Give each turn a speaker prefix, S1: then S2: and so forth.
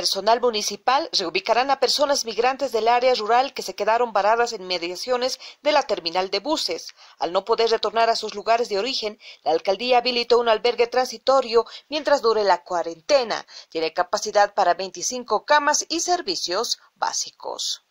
S1: personal municipal reubicarán a personas migrantes del área rural que se quedaron varadas en mediaciones de la terminal de buses. Al no poder retornar a sus lugares de origen, la alcaldía habilitó un albergue transitorio mientras dure la cuarentena. Tiene capacidad para 25 camas y servicios básicos.